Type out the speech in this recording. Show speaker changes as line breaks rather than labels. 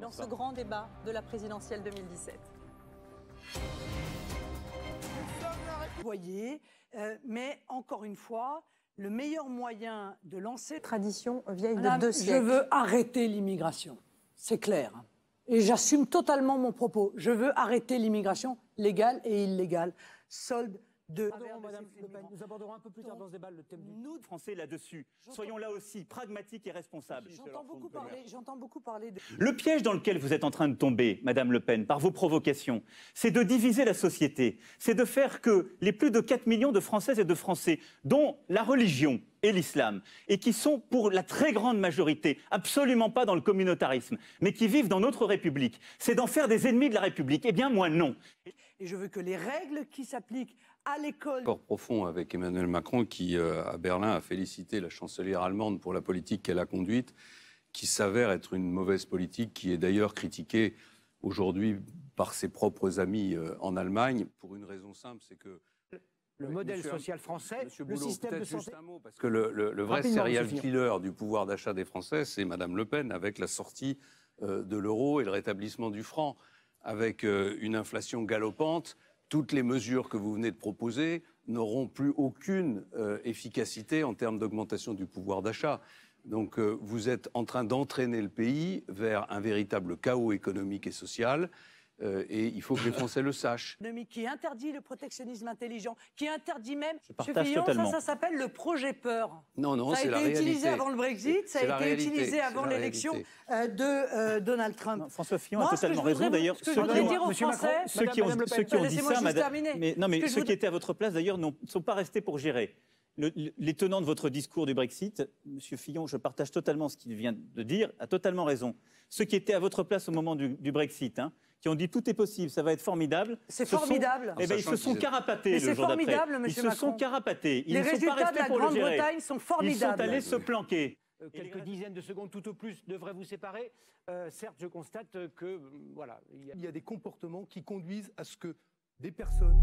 dans ce grand débat de la présidentielle 2017. Vous voyez, euh, mais encore une fois, le meilleur moyen de lancer tradition vieille de deux Je veux arrêter l'immigration, c'est clair. Et j'assume totalement mon propos. Je veux arrêter l'immigration légale et illégale.
Solde Madame Le Pen, nous aborderons un peu plus tard dans ce débat le thème du. Français, là-dessus. Soyons là aussi pragmatiques et responsables. J'entends beaucoup, parler, de. Le piège dans lequel vous êtes en train de tomber, Madame Le Pen, par vos provocations, c'est de diviser la société. C'est de faire que les plus de 4 millions de Françaises et de Français, dont la religion, et l'islam, et qui sont pour la très grande majorité absolument pas dans le communautarisme, mais qui vivent dans notre République, c'est d'en faire des ennemis de la République. et eh bien, moi, non.
Et je veux que les règles qui s'appliquent à l'école. Corps
profond avec Emmanuel Macron qui, euh, à Berlin, a félicité la chancelière allemande pour la politique qu'elle a conduite, qui s'avère être une mauvaise politique, qui est d'ailleurs critiquée aujourd'hui par ses propres amis euh, en Allemagne, pour une raison simple, c'est que
le modèle social français, le système de santé. Juste un mot, parce que le, vrai serial killer
du pouvoir d'achat des Français, c'est Madame Le Pen, avec la sortie euh, de l'euro et le rétablissement du franc, avec euh, une inflation galopante. Toutes les mesures que vous venez de proposer n'auront plus aucune euh, efficacité en termes d'augmentation du pouvoir d'achat. Donc vous êtes en train d'entraîner le pays vers un véritable chaos économique et social. Euh, et il faut que les Français le sachent.
Qui interdit le protectionnisme intelligent, qui interdit même. Je partage Ça, ça s'appelle le projet peur. Non, non, c'est la réalité. Ça a été utilisé avant le Brexit, ça a été utilisé avant l'élection euh, de euh, Donald Trump. Non, François Fillon Moi, a totalement raison d'ailleurs. je voudrais dire aux Français, ceux qui ont, ceux qui ont dit ça, madame, mais non, mais ceux qui étaient
à votre place d'ailleurs ne sont pas restés pour gérer les tenants de votre discours du Brexit, Monsieur Fillon, je partage totalement ce qu'il vient de dire, a totalement raison. Ceux qui étaient à votre place au moment du, Brexit, hein, qui ont dit tout est possible, ça va être formidable. C'est formidable. Eh ben, ils se sont carapatés le jour d'après. Ils se sont carapatés. Ils les ne sont pas de la Grande-Bretagne sont formidables. Ils sont allés se planquer.
Euh, quelques dizaines de secondes tout au plus devraient vous séparer. Euh, certes, je constate que euh, voilà, il y a des comportements qui conduisent à ce que des personnes